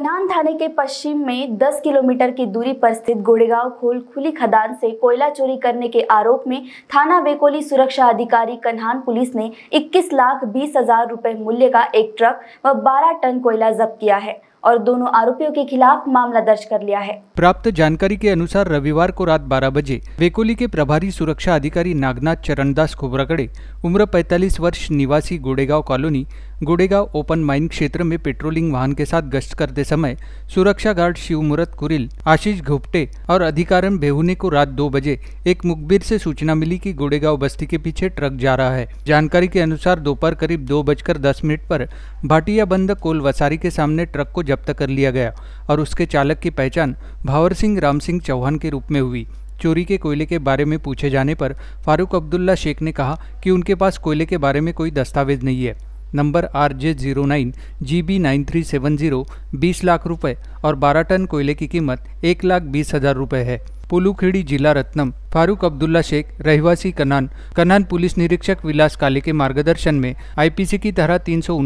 कन्हान थाने के पश्चिम में 10 किलोमीटर की दूरी पर स्थित गोड़ेगांव खोल खुली खदान से कोयला चोरी करने के आरोप में थाना बेकोली सुरक्षा अधिकारी कन्हान पुलिस ने 21 लाख बीस हजार रुपए मूल्य का एक ट्रक व 12 टन कोयला जब्त किया है और दोनों आरोपियों के खिलाफ मामला दर्ज कर लिया है प्राप्त जानकारी के अनुसार रविवार को रात 12 बजे वेकोली के प्रभारी सुरक्षा अधिकारी नागनाथ चरणदास खोबरागड़े उम्र 45 वर्ष निवासी Godegaon colony Gudegaon open mine क्षेत्र में पेट्रोलिंग वाहन के साथ गश्त करते समय सुरक्षा गार्ड शिवमूरत कुरिल आशीष घोपटे और अधिकारम बेहुने को रात दो बजे एक मुखबिर से सूचना मिली कि गुड़ेगांव बस्ती के पीछे ट्रक जा रहा है जानकारी के अनुसार दोपहर करीब दो बजकर दस मिनट पर भाटिया बंद कोल वसारी के सामने ट्रक को जब्त कर लिया गया और उसके चालक की पहचान भावर सिंह राम सिंह चौहान के रूप में हुई चोरी के कोयले के बारे में पूछे जाने पर फारूक अब्दुल्ला शेख ने कहा कि उनके पास कोयले के बारे में कोई दस्तावेज नहीं है number R J zero nine G B nine three seven zero बीस लाख रुपए और बारह टन कोयले की कीमत एक लाख बीस हजार रुपए है पुलुखेड़ी जिला रत्नम फारूक अब्दुल्ला शेख रहवासी कनान कनान पुलिस निरीक्षक विलास काले के मार्गदर्शन में आईपीसी की तरह तीन सौ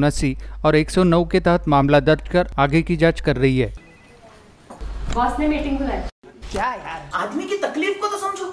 और एक सौ नौ के तहत मामला दर्ज कर आगे की जाँच कर रही है बॉस ने मीटिंग बुलाई क्या यार आदमी की तकलीफ को तो समझो